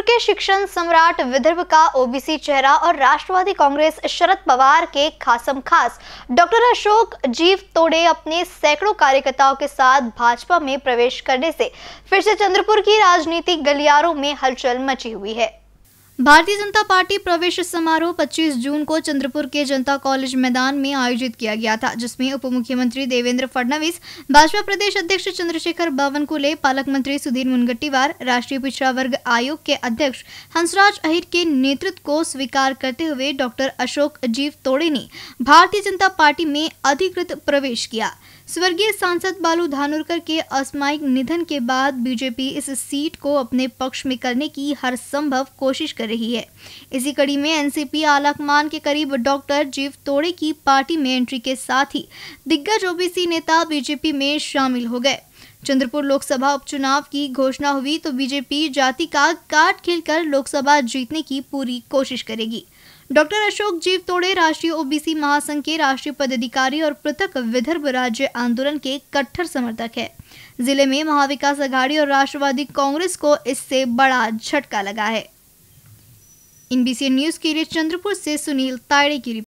पूर्व के शिक्षण सम्राट विदर्भ का ओबीसी चेहरा और राष्ट्रवादी कांग्रेस शरद पवार के खासम खास डॉक्टर अशोक जीव तोड़े अपने सैकड़ों कार्यकर्ताओं के साथ भाजपा में प्रवेश करने से फिर से चंद्रपुर की राजनीतिक गलियारों में हलचल मची हुई है भारतीय जनता पार्टी प्रवेश समारोह 25 जून को चंद्रपुर के जनता कॉलेज मैदान में आयोजित किया गया था जिसमें उप मुख्यमंत्री देवेंद्र फडणवीस भाजपा प्रदेश अध्यक्ष चंद्रशेखर बावनकुले पालक मंत्री सुधीर मुनगट्टीवार राष्ट्रीय पिछड़ा वर्ग आयोग के अध्यक्ष हंसराज अहिर के नेतृत्व को स्वीकार करते हुए डॉक्टर अशोक जीव तोड़े ने भारतीय जनता पार्टी में अधिकृत प्रवेश किया स्वर्गीय सांसद बालू धानुरकर के असामायिक निधन के बाद बीजेपी इस सीट को अपने पक्ष में करने की हर संभव कोशिश करे रही है इसी कड़ी में एनसीपी आलाकमान के करीब डॉक्टर जीव तोड़े की पार्टी में एंट्री के साथ ही दिग्गज ओबीसी नेता बीजेपी में शामिल हो गए चंद्रपुर लोकसभा उपचुनाव की घोषणा हुई तो बीजेपी जाति का काट खिलकर लोकसभा जीतने की पूरी कोशिश करेगी डॉक्टर अशोक जीव तोड़े राष्ट्रीय ओबीसी महासंघ के राष्ट्रीय पदाधिकारी और पृथक विदर्भ राज्य आंदोलन के कट्टर समर्थक है जिले में महाविकास अघाड़ी और राष्ट्रवादी कांग्रेस को इससे बड़ा झटका लगा है इन बीसी न्यूज के लिए चंद्रपुर से सुनील ताड़े की